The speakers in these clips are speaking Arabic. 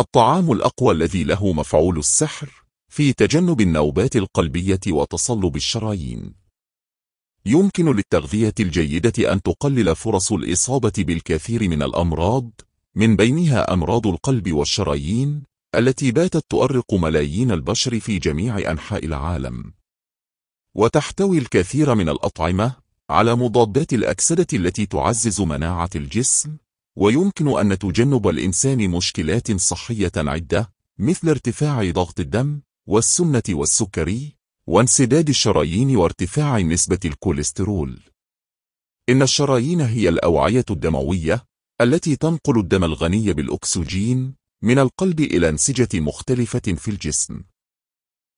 الطعام الأقوى الذي له مفعول السحر في تجنب النوبات القلبية وتصلب الشرايين يمكن للتغذية الجيدة أن تقلل فرص الإصابة بالكثير من الأمراض من بينها أمراض القلب والشرايين التي باتت تؤرق ملايين البشر في جميع أنحاء العالم وتحتوي الكثير من الأطعمة على مضادات الأكسدة التي تعزز مناعة الجسم ويمكن أن تجنب الإنسان مشكلات صحية عدة مثل ارتفاع ضغط الدم والسمنة والسكري وانسداد الشرايين وارتفاع نسبة الكوليسترول إن الشرايين هي الأوعية الدموية التي تنقل الدم الغني بالأكسجين من القلب إلى أنسجة مختلفة في الجسم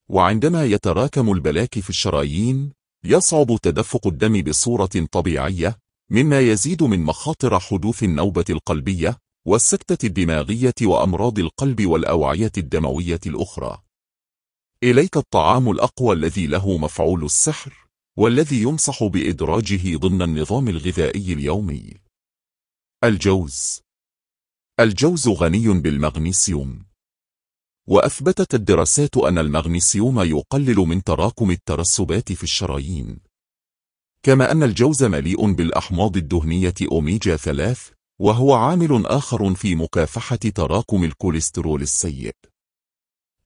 وعندما يتراكم البلاك في الشرايين يصعب تدفق الدم بصورة طبيعية مما يزيد من مخاطر حدوث النوبة القلبية والسكتة الدماغية وأمراض القلب والأوعية الدموية الأخرى إليك الطعام الأقوى الذي له مفعول السحر والذي يمسح بإدراجه ضمن النظام الغذائي اليومي الجوز الجوز غني بالمغنيسيوم وأثبتت الدراسات أن المغنيسيوم يقلل من تراكم الترسبات في الشرايين كما أن الجوز مليء بالأحماض الدهنية أوميجا 3 وهو عامل آخر في مكافحة تراكم الكوليسترول السيء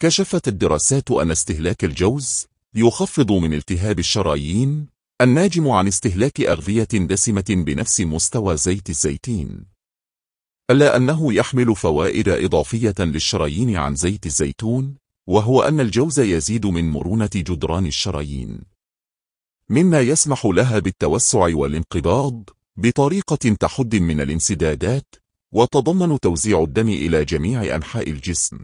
كشفت الدراسات أن استهلاك الجوز يخفض من التهاب الشرايين الناجم عن استهلاك أغذية دسمة بنفس مستوى زيت الزيتين ألا أنه يحمل فوائد إضافية للشرايين عن زيت الزيتون وهو أن الجوز يزيد من مرونة جدران الشرايين مما يسمح لها بالتوسع والانقباض بطريقة تحد من الانسدادات وتضمن توزيع الدم إلى جميع أنحاء الجسم